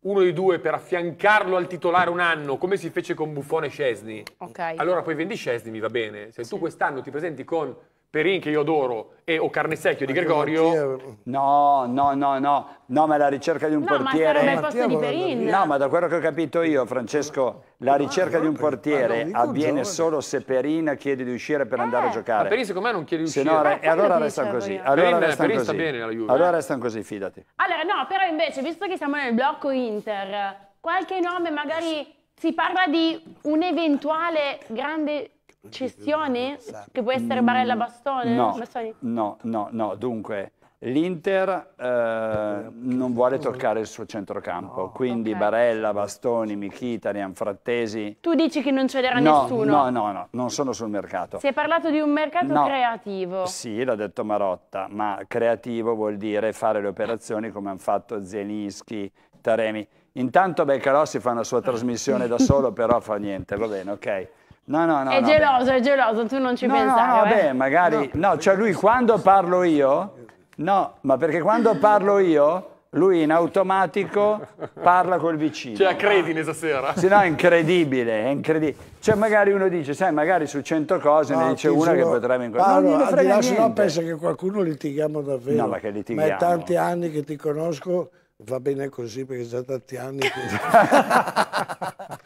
uno dei due per affiancarlo al titolare un anno, come si fece con Buffone e Scesni, okay. allora poi vendi Scesni, mi va bene. Se sì. tu quest'anno ti presenti con Perin che io adoro e o Carnececchio di Gregorio. No, no, no, no, no, ma la ricerca di un no, portiere. Ma posto di Perin. No, ma da quello che ho capito io, Francesco, la ah, ricerca di un portiere ah, avviene solo se Perin chiede di uscire per andare a eh. giocare. Ma Perin secondo me non chiede di uscire. Se no, eh, allora restano così. Allora restano così. Allora restano così, fidati. Allora no, però invece, visto che siamo nel blocco Inter, qualche nome magari si parla di un eventuale grande Cessione? Che può essere mm, Barella Bastone? No, no, no, no. dunque l'Inter eh, non vuole toccare il suo centrocampo, quindi okay. Barella, Bastoni, Michitarian, Frattesi... Tu dici che non cederà no, nessuno? No, no, no, non sono sul mercato. Si è parlato di un mercato no. creativo. Sì, l'ha detto Marotta, ma creativo vuol dire fare le operazioni come hanno fatto Zelinski, Taremi. Intanto Beccalò fa una sua trasmissione da solo, però fa niente, va bene, ok. No, no, no. È no, geloso, beh. è geloso, tu non ci no, pensare. No, no, eh. vabbè, eh? magari... No. no, cioè lui quando parlo io... No, ma perché quando parlo io lui in automatico parla col vicino. Cioè, credi stasera. Sì, no, è incredibile, è incredibile. Cioè, magari uno dice, sai, magari su cento cose no, ne dice una che potrebbe incontrare. Paolo, al di là no pensa che qualcuno litighiamo davvero. No, ma che litighiamo. Ma è tanti anni che ti conosco, va bene così perché sono tanti anni che... <laughs> <laughs>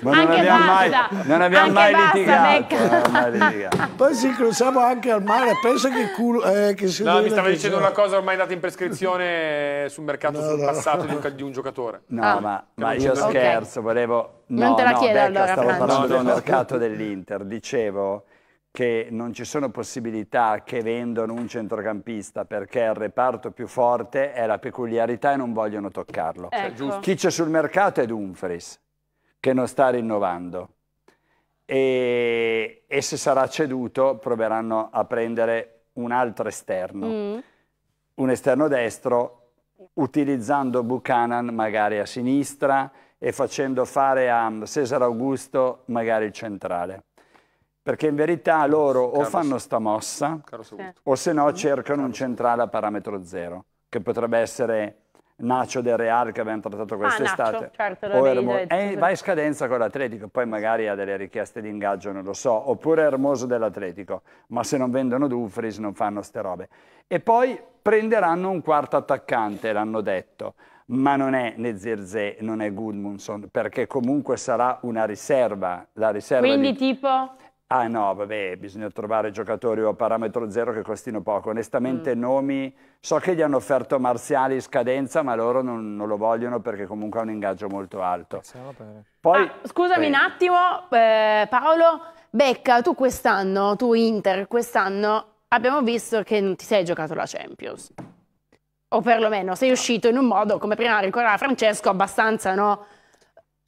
Ma non abbiamo, mai, non abbiamo mai, litigato, non abbiamo mai Poi si incrociamo anche al mare, Pensa che, culo, eh, che si No, mi stavi dicendo una cosa ormai data in prescrizione sul mercato, no, sul no, passato no. Di, un, di, un, giocatore. No, ah. ma, ma io okay. scherzo, volevo... No, non te la chiedo allora, stavo parlando del mercato dell'Inter, dicevo che non ci sono possibilità che vendono un centrocampista perché il reparto più forte è la peculiarità e non vogliono toccarlo. Ecco. Cioè, Chi c'è sul mercato è Dumfries che non sta rinnovando e, e se sarà ceduto proveranno a prendere un altro esterno, mm. un esterno destro utilizzando Buchanan magari a sinistra e facendo fare a Cesare Augusto magari il centrale. Perché in verità loro o fanno sta mossa o se no mm. cercano Carlos. un centrale a parametro zero, che potrebbe essere Nacio del Real che abbiamo trattato ah, quest'estate. Ah, certo, lo Hermo- e eh, va in scadenza con l'Atletico, poi magari ha delle richieste di ingaggio, non lo so, oppure Hermoso dell'Atletico, ma se non vendono Dumfries non fanno ste robe. E poi prenderanno un quarto attaccante, l'hanno detto, ma non è né Zirze, non è Gudmundsson, perché comunque sarà una riserva. riserva Quindi di... tipo? ah no, vabbè, bisogna trovare giocatori a parametro zero che costino poco. Onestamente mm. nomi, so che gli hanno offerto Marziali in scadenza, ma loro non, non, lo vogliono perché comunque ha un ingaggio molto alto. Poi, ah, scusami prima. un attimo, eh, Paolo, Becca, tu quest'anno, tu Inter, quest'anno abbiamo visto che non ti sei giocato la Champions. O perlomeno sei uscito in un modo, come prima ricordava Francesco, abbastanza, no?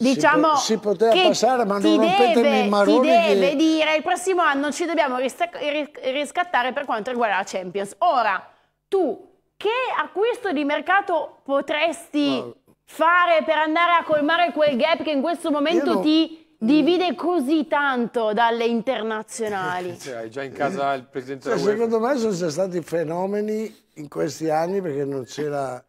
diciamo si, si poteva passare ma non rompetemi i maroni ti deve che... dire il prossimo anno ci dobbiamo riscattare per quanto riguarda la Champions ora tu che acquisto di mercato potresti no. fare per andare a colmare quel gap che in questo momento non... ti mm. divide così tanto dalle internazionali <laughs> cioè, hai già in casa il presidente cioè, secondo me sono stati fenomeni in questi anni perché non c'era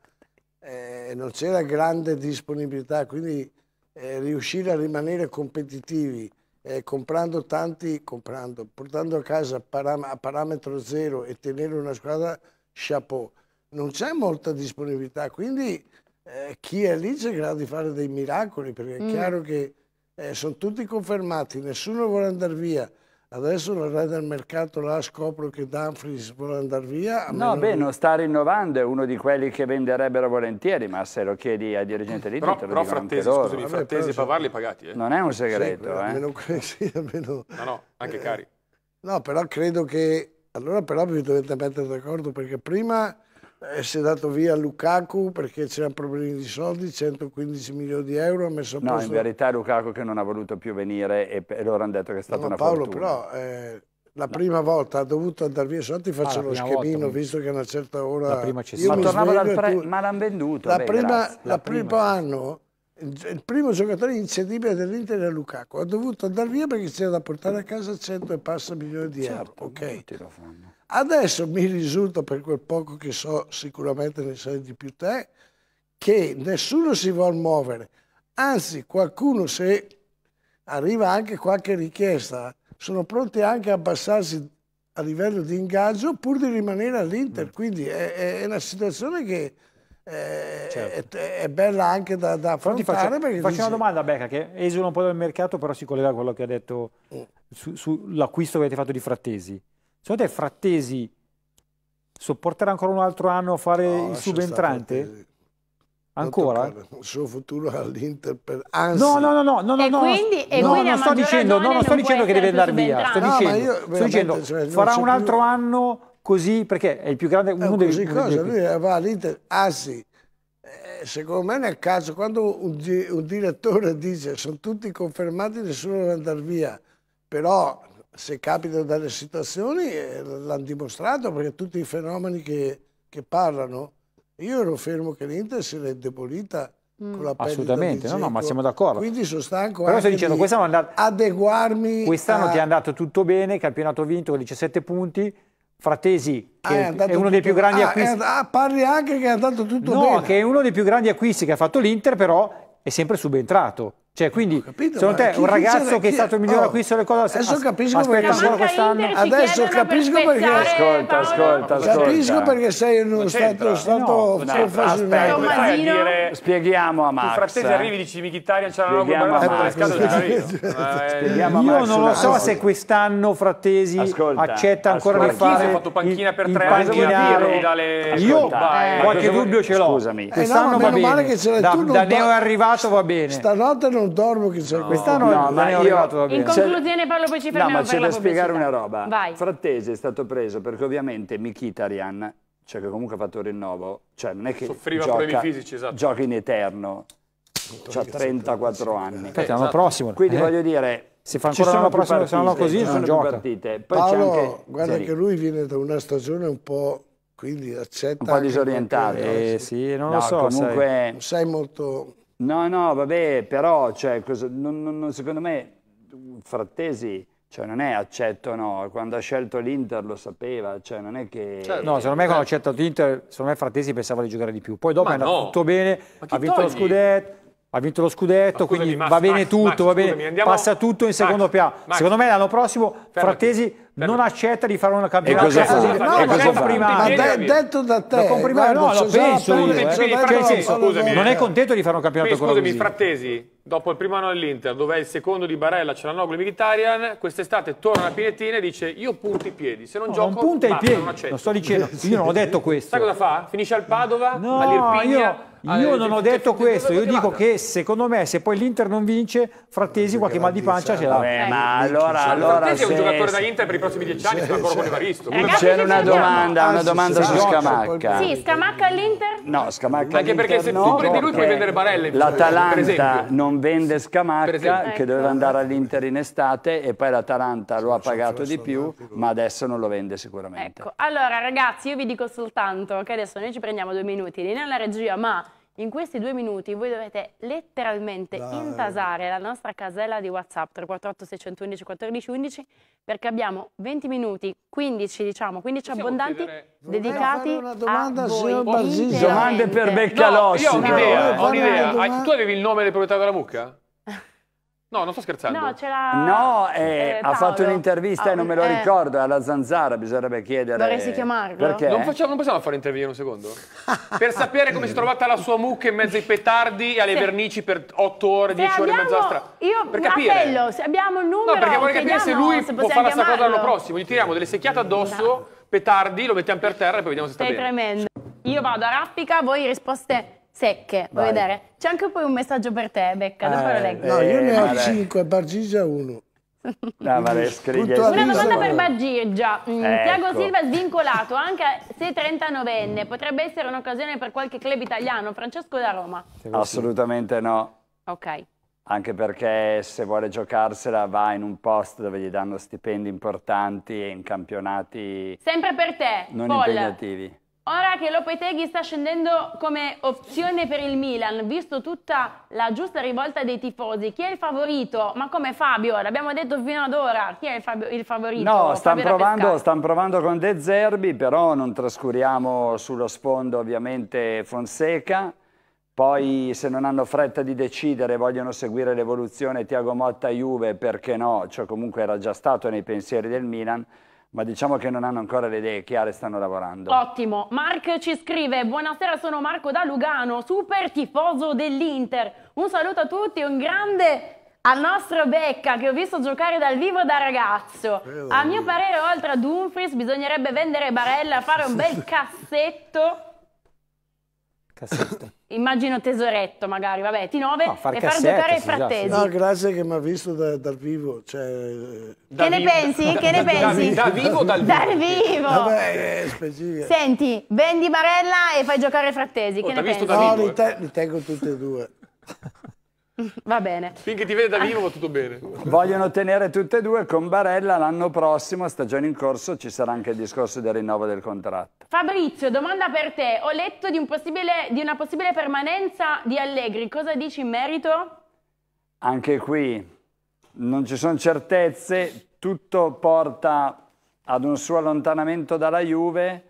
eh, grande disponibilità quindi eh, riuscire a rimanere competitivi eh, comprando tanti, comprando, portando a casa param a parametro zero e tenere una squadra chapeau. Non c'è molta disponibilità, quindi eh, chi è lì c'è in grado di fare dei miracoli, perché è mm. chiaro che eh, sono tutti confermati, nessuno vuole andare via. Adesso la re del mercato là scopro che Danfries vuole andare via. No, beh, non sta rinnovando, è uno di quelli che venderebbero volentieri, ma se lo chiedi ai dirigenti lì, però, te lo però frattesi, scusami, frattesi e Pavar pagati. Eh. Non è un segreto. Sempre, eh. almeno, almeno, <laughs> no, no, anche eh, cari. No, però credo che... Allora però vi dovete mettere d'accordo perché prima eh, si è dato via Lukaku perché c'erano problemi di soldi, 115 milioni di euro, ha messo a posto... No, in verità è Lukaku che non ha voluto più venire e, e loro hanno detto che è stata no, una Paolo, fortuna. Paolo però... Eh, la prima volta ha dovuto andare via, se no ti faccio ah, lo schemino volta, visto che a una certa ora... La prima ci ma tornava dal pre... Tu... ma l'hanno venduto. La beh, prima, la la prima, prima anno il primo giocatore incedibile dell'Inter è Lukaku, ha dovuto andare via perché c'era da portare a casa 100 e passa milioni di certo, euro. fanno. Adesso mi risulta, per quel poco che so, sicuramente ne sai di più te, che nessuno si vuole muovere. Anzi, qualcuno, se arriva anche qualche richiesta, sono pronti anche a abbassarsi a livello di ingaggio pur di rimanere all'Inter. Mm. Quindi è, è, una situazione che è, eh, certo. è, è bella anche da, da affrontare. Faccio, faccio dici... una domanda a Becca che esula un po' dal mercato, però si collega a quello che ha detto mm. sull'acquisto che avete fatto di Frattesi. Secondo te Frattesi sopporterà ancora un altro anno a fare no, il subentrante? Ancora? Il suo futuro all'Inter per anzi. No, no, no, no, no, no, e quindi, no, e quindi no, sto dicendo, no, non sto dicendo che deve andare via, sto no, dicendo, sto dicendo cioè, farà un altro più... anno così perché è il più grande eh, uno dei, così cosa, dei... lui va all'Inter, anzi eh, secondo me nel caso quando un, un direttore dice sono tutti confermati nessuno deve andare via però se capitano delle situazioni eh, l'hanno dimostrato perché tutti i fenomeni che, che, parlano io ero fermo che l'Inter si è indebolita mm. con la assolutamente no, no ma siamo d'accordo quindi sono stanco però dicendo quest'anno andato, adeguarmi quest'anno a... ti è andato tutto bene campionato vinto con 17 punti Fratesi, ah, che ah, è, è, uno dei più grandi ah, acquisti. Ah, parli anche che è andato tutto no, bene. No, che è uno dei più grandi acquisti che ha fatto l'Inter, però è sempre subentrato. Cioè, quindi, capito, secondo te, un ragazzo che è stato il migliore oh, acquisto del Colosso adesso capisco perché ancora quest'anno? Adesso capisco perché ascolta, ascolta, ascolta. Capisco perché sei uno certo. stato, stato no, no, aspetta, fai dire, spieghiamo a Max. Tu frattesi eh. arrivi dici Mkhitaryan c'è una roba Spieghiamo a Max. Io <laughs> eh, eh, non lo so se quest'anno Frattesi accetta ancora di fare ha fatto panchina per tre anni Io qualche ecco, dubbio ce l'ho. Scusami. Quest'anno va bene. Da neo è arrivato va bene. Stanotte non non dormo che c'è no, quest'anno no, ma io arrivato, in cioè, conclusione Paolo poi ci fermiamo no, ma c'è da spiegare una roba Vai. Frattese è stato preso perché ovviamente Mkhitaryan cioè che comunque ha fatto il rinnovo cioè non è che soffriva gioca, problemi fisici esatto. gioca in eterno ha 34 anni eh, esatto. prossimo quindi eh. voglio dire si fa ancora l'anno prossimo se no così non gioca partite. Poi Paolo anche... guarda Zeri. che lui viene da una stagione un po' quindi accetta un po' disorientato eh, sì non no, lo so comunque sai, sai molto No, no, vabbè, però cioè, cosa, non, non, secondo me Frattesi cioè, non è accetto no, quando ha scelto l'Inter lo sapeva, cioè, non è che... Cioè, no, secondo me eh. quando ha scelto l'Inter, secondo me Frattesi pensava di giocare di più, poi dopo è andato no. tutto bene, ha vinto togli? lo scudetto ha vinto lo scudetto, quindi Max, va bene Max, tutto, Max, va bene, scusami, andiamo... passa tutto in secondo piano. Secondo me l'anno prossimo Ferrati. Frattesi cioè, non accetta di fare una campionata. E cosa cioè, fa? Di... No, e cosa fa? Ma de- detto da te, lo guarda, no, lo penso io. Penso, cioè, scusami, non è contento di fare una campionata quindi, Scusami, Frattesi, dopo il primo anno all'Inter, dove è il secondo di Barella, c'è Cialanoglu e Mkhitaryan, quest'estate torna a Pinettina e dice io punto i piedi, se non no, gioco non punta i piedi, non, sto dicendo, <laughs> io non ho detto questo. Sai cosa fa? Finisce al Padova, no, all'Irpigna... Io... Io eh, non ho detto questo, io dico che secondo me se poi l'Inter non vince, Frattesi qualche mal di pancia ce l'ha. Eh, ma allora, eh, allora, Frattesi è un giocatore da Inter per i prossimi dieci anni sono ancora con Evaristo. C'era una domanda, una ah, domanda su Scamacca. Sì, Scamacca all'Inter? No, Scamacca all'Inter Anche perché se tu prendi lui puoi vendere Barelle. L'Atalanta non vende Scamacca che ecco. doveva andare all'Inter in estate e poi l'Atalanta lo ha pagato di più, ma adesso non lo vende sicuramente. Ecco, allora ragazzi io vi dico soltanto che adesso noi ci prendiamo due minuti lì nella regia, ma in questi due minuti voi dovete letteralmente Dai. intasare la nostra casella di WhatsApp 348 611 1411 perché abbiamo 20 minuti, 15 diciamo, 15 Possiamo abbondanti dedicati una domanda, a voi. Domande per Beccalossi. No, io ho un'idea, ho un'idea. Ah, tu avevi il nome del proprietario della mucca? No, non sto scherzando. No, no eh, eh, ha fatto un'intervista ah, e non me lo eh. ricordo, è alla Zanzara, bisognerebbe chiedere. Dovresti chiamarlo. Perché? Non, facciamo, non possiamo fare intervenire un secondo? <laughs> per sapere come si è trovata la sua mucca in mezzo ai petardi e alle sì. vernici per otto ore, dieci ore e mezzo alla strada. Io per capire. appello, se abbiamo il numero... No, perché vorrei capire se lui se può fare la stessa cosa l'anno prossimo. Gli tiriamo delle secchiate addosso, petardi, lo mettiamo per terra e poi vediamo se sta Sei bene. Sei tremendo. Io vado a Rappica, voi risposte secche, vuoi Vai. vedere? C'è anche poi un messaggio per te, Becca, dopo lo eh, leggo. No, io ne ho Vabbè. 5, Bargigia 1. No, vale, scrivi. Una domanda per Baggigia. Mm, Ecco. Thiago Silva è svincolato, anche se 39enne. Potrebbe essere un'occasione per qualche club italiano. Francesco da Roma. Assolutamente no. Ok. Anche perché se vuole giocarsela va in un posto dove gli danno stipendi importanti e in campionati Sempre per te, non Paul. impegnativi. Ora che Lopeteghi sta scendendo come opzione per il Milan, visto tutta la giusta rivolta dei tifosi, chi è il favorito? Ma come Fabio? L'abbiamo detto fino ad ora, chi è il, Fabio, il favorito? No, stanno provando, stan provando, con De Zerbi, però non trascuriamo sullo sfondo ovviamente Fonseca, poi se non hanno fretta di decidere vogliono seguire l'evoluzione Tiago Motta-Juve, perché no? Cioè comunque era già stato nei pensieri del Milan, ma diciamo che non hanno ancora le idee chiare, stanno lavorando. Ottimo. Mark ci scrive: Buonasera, sono Marco da Lugano, super tifoso dell'Inter. Un saluto a tutti, un grande al nostro Becca che ho visto giocare dal vivo da ragazzo. a mio parere, oltre a Dumfries, bisognerebbe vendere Barella, fare un bel <laughs> cassetto. Cassetto immagino tesoretto magari, vabbè, T9 no, far e far giocare i frattesi. No, grazie che mi ha visto da, dal vivo. Cioè... Da eh, che ne pensi? che ne <laughs> pensi? Da, vivo o dal vivo? Dal vivo! Vabbè, eh, Senti, vendi Barella e fai giocare i frattesi, oh, che ne pensi? No, li, eh. te li tengo tutti e due. <laughs> Va bene. Finché ti vede da vivo va tutto bene. Vogliono tenere tutte e due con Barella l'anno prossimo, stagione in corso, ci sarà anche il discorso del rinnovo del contratto. Fabrizio, domanda per te. Ho letto di, un di una possibile permanenza di Allegri, cosa dici in merito? Anche qui non ci sono certezze, tutto porta ad un suo allontanamento dalla Juve,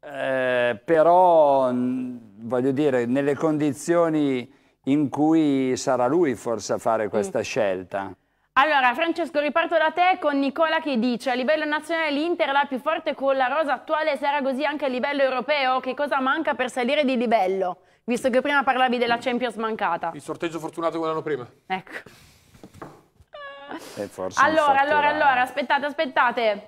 eh, però voglio dire, nelle condizioni in cui sarà lui forse a fare questa mm. scelta. Allora, Francesco, riparto da te con Nicola che dice a livello nazionale l'Inter la più forte con la rosa attuale, sarà così anche a livello europeo? Che cosa manca per salire di livello? Visto che prima parlavi della Champions mancata. Il sorteggio fortunato l'anno prima. Ecco. Eh, allora, allora, allora, aspettate, aspettate.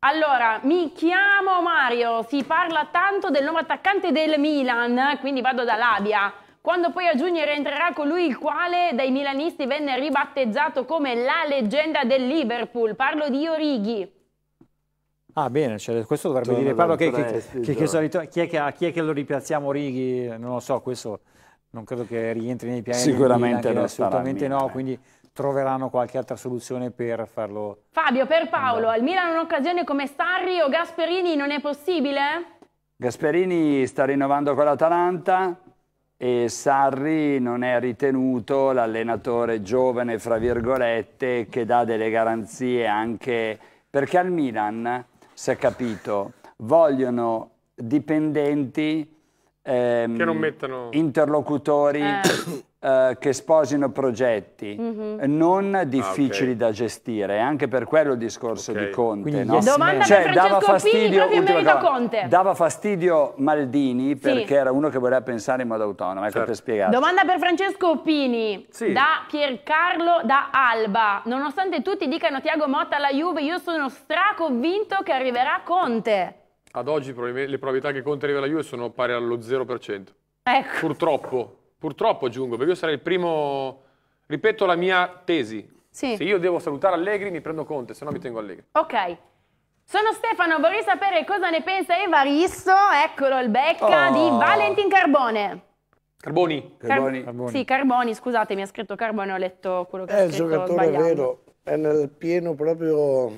Allora, mi chiamo Mario, si parla tanto del nuovo attaccante del Milan, quindi vado da Labia quando poi a giugno rientrerà colui il quale dai milanisti venne ribattezzato come la leggenda del Liverpool. Parlo di Orighi. Ah bene, cioè, questo dovrebbe dire Paolo che, prestito. che, che, solito, chi, è che, chi è che lo ripiazziamo Righi? Non lo so, questo non credo che rientri nei piani. Sicuramente Milan, no, assolutamente no, quindi troveranno qualche altra soluzione per farlo. Fabio, per Paolo, andare. al Milan un'occasione come Starri o Gasperini non è possibile? Gasperini sta rinnovando con l'Atalanta, e Sarri non è ritenuto l'allenatore giovane, fra virgolette, che dà delle garanzie anche perché al Milan, si è capito, vogliono dipendenti, ehm, interlocutori eh. Eh, che sposino progetti mm -hmm. non difficili ah, okay. da gestire, è anche per quello il discorso okay. di Conte. Quindi, no? Domanda cioè, dava fastidio, Conte. dava fastidio Maldini perché era uno che voleva pensare in modo autonomo. Ecco certo. spiegato. Domanda per Francesco Pini sì. da Piercarlo da Alba. Nonostante tutti dicano Tiago Motta alla Juve, io sono straconvinto che arriverà Conte. Ad oggi le probabilità che Conte arrivi alla Juve sono pari allo 0%. Ecco. Purtroppo, Purtroppo aggiungo, perché io sarei il primo... Ripeto la mia tesi. Sì. Se io devo salutare Allegri mi prendo Conte, se no mi tengo Allegri. Ok. Sono Stefano, vorrei sapere cosa ne pensa Evaristo, eccolo il becca, oh. di Valentin Carbone. Carboni. Carboni. Carboni. Sì, Carboni, scusate, mi ha scritto Carbone, ho letto quello che eh, è ha scritto È il giocatore sbagliando. vero, è nel pieno proprio,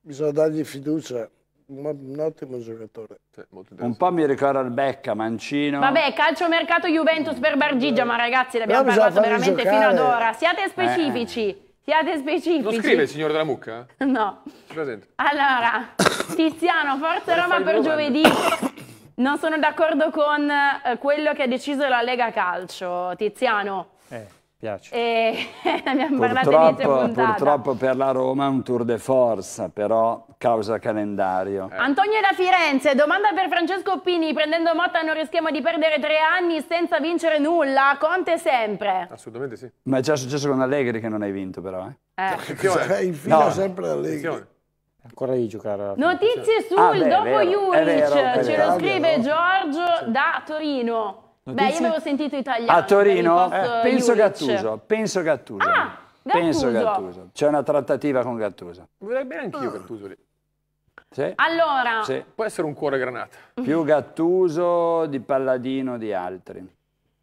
bisogna dargli fiducia un ottimo giocatore. Sì, un po' mi ricorda il Becca, Mancino. Vabbè, calciomercato Juventus per Bargigia, ma ragazzi, l'abbiamo parlato veramente giocare. fino ad ora. Siate eh, eh. specifici. Eh. Siate specifici. Lo scrive il signor della mucca? <laughs> No. Allora, Tiziano, Forza Roma per giovedì. Non sono d'accordo con eh, quello che ha deciso la Lega Calcio. Tiziano. Eh. Piace. E <laughs> abbiamo parlato purtroppo, di Purtroppo per la Roma è un tour de force, però causa calendario. Eh. Antonio da Firenze, domanda per Francesco Pini. Prendendo Motta non rischiamo di perdere tre anni senza vincere nulla. Conte sempre. Assolutamente sì. Ma è già successo con Allegri che non hai vinto però, eh? Eh. Cioè, cioè, Infino cioè, no. sempre Allegri. Ancora di giocare. Notizie sul ah, beh, dopo Juric, ce lo scrive Giorgio da Torino. Beh, io avevo sentito italiano. A Torino? Eh, eh, penso Gattuso, penso Gattuso. Ah, Gattuso. Penso Gattuso. C'è una trattativa con Gattuso. Vorrei bene anch'io mm. Gattuso lì. Sì. Allora. Sì. Può essere un cuore granata. Più Gattuso di Palladino di altri.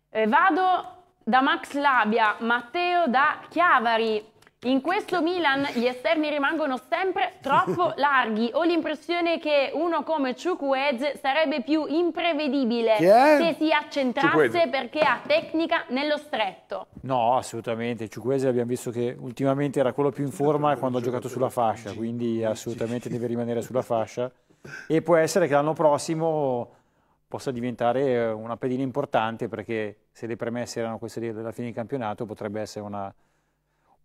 Eh, vado da Max Labia, Matteo da Chiavari. In questo Milan gli esterni rimangono sempre troppo <laughs> larghi. Ho l'impressione che uno come Chukwueze sarebbe più imprevedibile se si accentrasse Ciuquese. perché ha tecnica nello stretto. No, assolutamente. Chukwueze abbiamo visto che ultimamente era quello più in forma quando ha giocato sulla fascia, quindi assolutamente deve rimanere sulla fascia. E può essere che l'anno prossimo possa diventare una pedina importante perché se le premesse erano queste della fine di campionato potrebbe essere una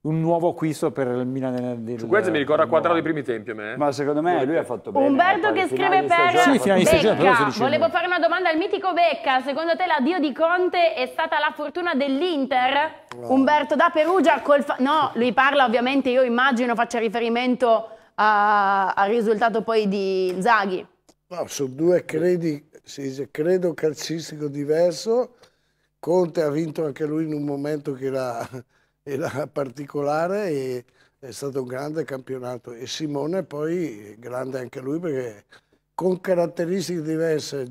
un nuovo acquisto per il Milan del Ciuquezza mi ricorda quadrato dei primi tempi a me. Eh. Ma secondo me lui ha fatto bene. Umberto che scrive per sì, finali stagione, però Volevo fare una domanda al mitico Becca. Secondo te l'addio di Conte è stata la fortuna dell'Inter? No. Umberto da Perugia col fa... No, lui parla ovviamente, io immagino faccia riferimento a... al risultato poi di Zaghi. No, su due credi, si dice credo calcistico diverso. Conte ha vinto anche lui in un momento che era era <laughs> particolare e è stato un grande campionato. E Simone poi, grande anche lui perché con caratteristiche diverse,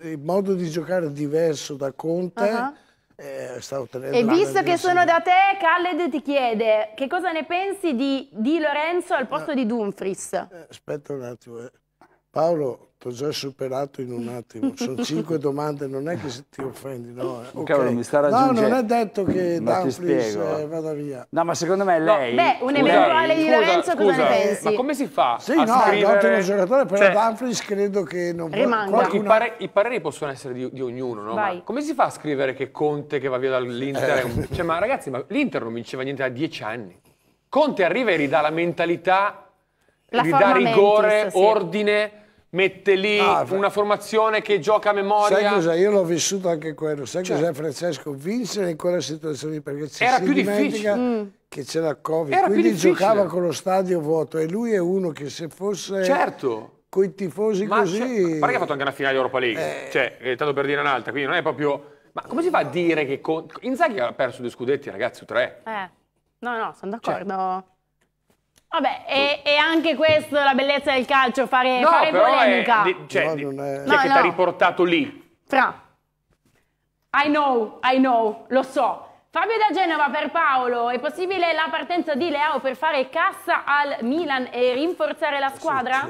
il modo di giocare diverso da Conte, uh -huh. eh, E visto che sono da te, Khaled ti chiede che cosa ne pensi di Di Lorenzo al posto no. Ah. di Dumfries? Eh, aspetta un attimo. Eh. Paolo, ti ho già superato in un attimo. <laughs> Sono cinque domande, non è che ti offendi, no? Eh, okay. Cavolo, mi sta No, non è detto che Dumfries eh, vada via. No, ma secondo me lei. No, beh, un eventuale di Lorenzo cosa scusa, ne pensi? Ma come si fa? Sì, a no, scrivere... è un ottimo giocatore, però cioè, Dumfries credo che non rimanga. Qualcuna... I, pare, I, pareri possono essere di, di ognuno, no? Vai. Ma come si fa a scrivere che Conte che va via dall'Inter? Eh. Cioè, ma ragazzi, ma l'Inter non vinceva niente da dieci anni. Conte arriva e ridà la mentalità, la ridà rigore, mentis, ordine mette lì ah, una formazione che gioca a memoria. Sai cosa? Io l'ho vissuto anche quello. Sai cioè. cos'è Francesco? Vincere in quella situazione lì perché ci Era si più dimentica difficile. Mm. che c'era Covid. Era quindi giocava con lo stadio vuoto e lui è uno che se fosse... Certo. Con i tifosi Ma così... Cioè, ma pare che ha fatto anche una finale Europa League. Eh... Cioè, è tanto per dire un'altra, quindi non è proprio... Ma come si fa a dire che... Con... Inzaghi ha perso due scudetti, ragazzi, tre. Eh. No, no, sono d'accordo. Cioè. Vabbè, è, è, anche questo la bellezza del calcio, fare, no, fare polemica. È, cioè, no, non è... cioè no, che no. ti ha riportato lì? Fra. I know, I know, lo so. Fabio da Genova per Paolo, è possibile la partenza di Leao per fare cassa al Milan e rinforzare la squadra?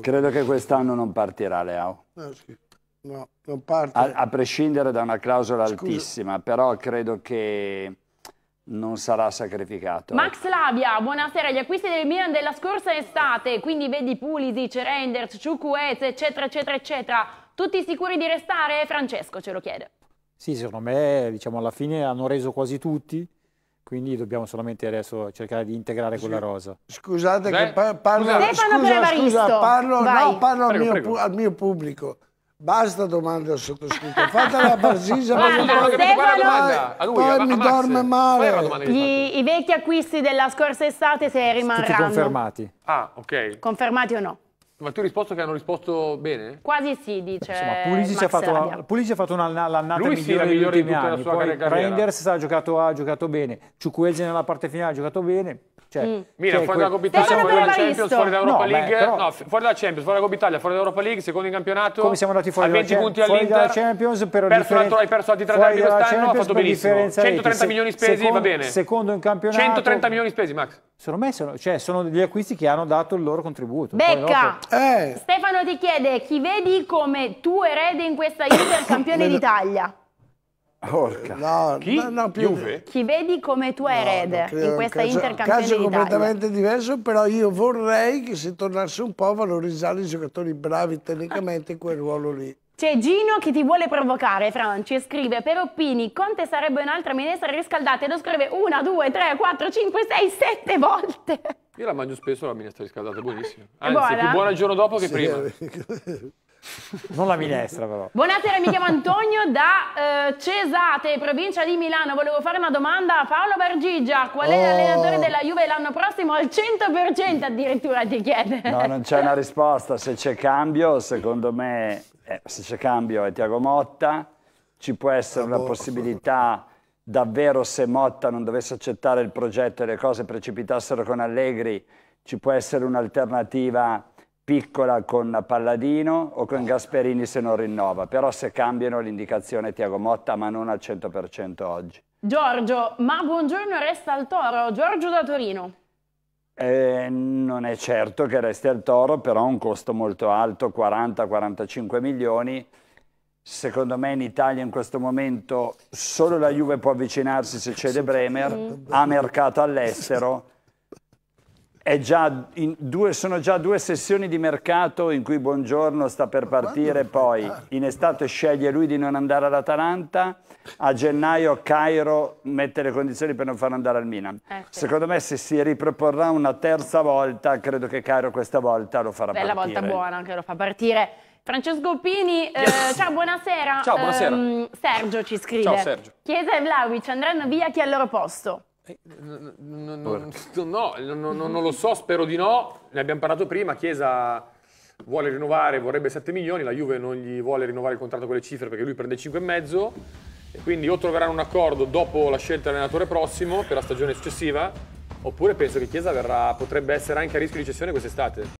Credo che quest'anno non partirà Leao. Eh, no, non parte. A, a prescindere da una clausola Scusa. altissima, però credo che non sarà sacrificato. Max Labia, buonasera. Gli acquisti del Milan della scorsa estate, quindi vedi Pulisic, Renders, Ciucuese, eccetera, eccetera, eccetera, tutti sicuri di restare? Francesco ce lo chiede. Sì, secondo me, diciamo, alla fine hanno reso quasi tutti, quindi dobbiamo solamente adesso cercare di integrare quella rosa. Scusate Beh, che par parlo... Stefano scusa, scusa, parlo, no, parlo prego, al, mio, al mio pubblico. Basta domande al sottoscritto, fatela la <laughs> Barzisa perché guarda poi, Stefano, poi, lui, poi mi Max, dorme male. Gli, I vecchi acquisti della scorsa estate se rimarranno. Tutti confermati. Ah, ok. Confermati o no? Ma tu hai risposto che hanno risposto bene? Quasi sì, dice. Insomma, Pulisi ha fatto, una, Pulisi l'annata migliore, sì, migliore degli ultimi anni. Poi Reinders ha giocato, ha giocato bene. Ciuquelge nella parte finale ha giocato bene. Cioè, mm. Mira, cioè, fuori dalla Coppa Italia, fuori dalla Champions, fuori dall'Europa no, League. Beh, però... no, fuori dalla Champions, fuori da Coppa Italia, fuori da League, secondo in campionato. Come siamo andati fuori, a 20 punti fuori dalla Champions? Per perso differen- hai perso altri tre derby quest'anno, ha fatto benissimo. 130 milioni spesi, secondo, va bene. Secondo in campionato. 130 milioni spesi, Max. Secondo me sono degli cioè, acquisti che hanno dato il loro contributo. Becca! Eh. Stefano ti chiede chi vedi come tuo erede in questa Juve <coughs> campione d'Italia. Porca. No, chi? No, no, più... Juve? Chi vedi come tuo erede no, in questa caso, Inter campione d'Italia? Un caso completamente diverso, però io vorrei che si tornasse un po' a valorizzare i giocatori bravi tecnicamente in quel ruolo lì. C'è Gino che ti vuole provocare, Franci, e scrive per Oppini, Conte sarebbe un'altra minestra riscaldata e lo scrive una, due, tre, quattro, cinque, sei, sette volte. Io la mangio spesso la minestra riscaldata, buonissima. Anzi, buona. più buona il giorno dopo che sì, prima. <laughs> Non la minestra però. Buonasera, mi chiamo Antonio da eh, Cesate, provincia di Milano. Volevo fare una domanda a Paolo Bergigia. Qual è oh. l'allenatore della Juve l'anno prossimo? Al 100% addirittura ti chiede. No, non c'è una <laughs> risposta. Se c'è cambio, secondo me, eh, se c'è cambio è Tiago Motta. Ci può essere una possibilità davvero se Motta non dovesse accettare il progetto e le cose precipitassero con Allegri, ci può essere un'alternativa piccola con Palladino o con Gasperini se non rinnova, però se cambiano l'indicazione Tiago Motta, ma non al 100% oggi. Giorgio, ma buongiorno resta al toro, Giorgio da Torino. Eh, non è certo che resti al toro, però ha un costo molto alto, 40-45 milioni. Secondo me in Italia in questo momento solo la Juve può avvicinarsi se cede Bremer, ha mercato all'estero Già due, sono già due sessioni di mercato in cui Buongiorno sta per partire, poi in estate sceglie lui di non andare all'Atalanta, a gennaio Cairo mette le condizioni per non far andare al Milan. Eh, sì. Secondo me se si riproporrà una terza volta, credo che Cairo questa volta lo farà Bella partire. la volta buona che lo fa partire. Francesco Pini, eh, yes. eh, ciao, buonasera. Ciao, buonasera. Eh, Sergio ci scrive. Ciao, Sergio. Chiesa e Vlaovic andranno via chi è al loro posto? No, non lo so, spero di no. Ne abbiamo parlato prima. Chiesa vuole rinnovare, vorrebbe 7 milioni. La Juve non gli vuole rinnovare il contratto con le cifre perché lui prende 5,5. Quindi o troveranno un accordo dopo la scelta dell'allenatore prossimo per la stagione successiva, oppure penso che Chiesa verrà, potrebbe essere anche a rischio di cessione quest'estate.